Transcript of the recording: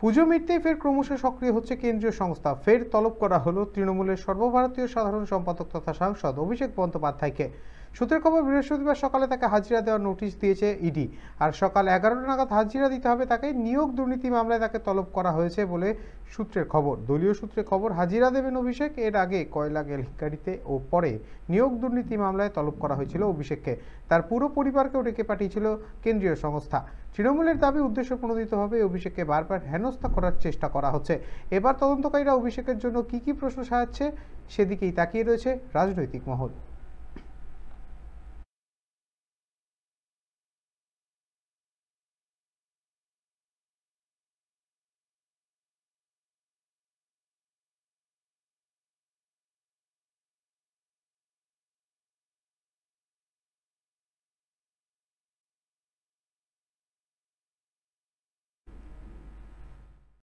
পুজো মিটতেই ফের ক্রমশ সক্রিয় হচ্ছে কেন্দ্রীয় সংস্থা ফের তলব করা হলো তৃণমূলের সর্বভারতীয় সাধারণ সম্পাদক তথা সাংসদ অভিষেক বন্দ্যোপাধ্যায়কে সূত্রের খবর বৃহস্পতিবার সকালে তাকে হাজিরা দেওয়ার নোটিশ দিয়েছে ইডি আর সকাল এগারোটা নাগাদ হাজিরা দিতে হবে তাকে নিয়োগ দুর্নীতি মামলায় তাকে তলব করা হয়েছে বলে সূত্রের খবর দলীয় সূত্রে খবর হাজিরা দেবেন অভিষেক এর আগে কয়লা গেলহিকারিতে ও পরে নিয়োগ দুর্নীতি মামলায় তলব করা হয়েছিল অভিষেককে তার পুরো পরিবারকেও ডেকে পাঠিয়েছিল কেন্দ্রীয় সংস্থা তৃণমূলের দাবি উদ্দেশ্য প্রণোদিতভাবে অভিষেককে বারবার হেনস্থা করার চেষ্টা করা হচ্ছে এবার তদন্তকারীরা অভিষেকের জন্য কি কি প্রশ্ন সাজাচ্ছে সেদিকেই তাকিয়ে রয়েছে রাজনৈতিক মহল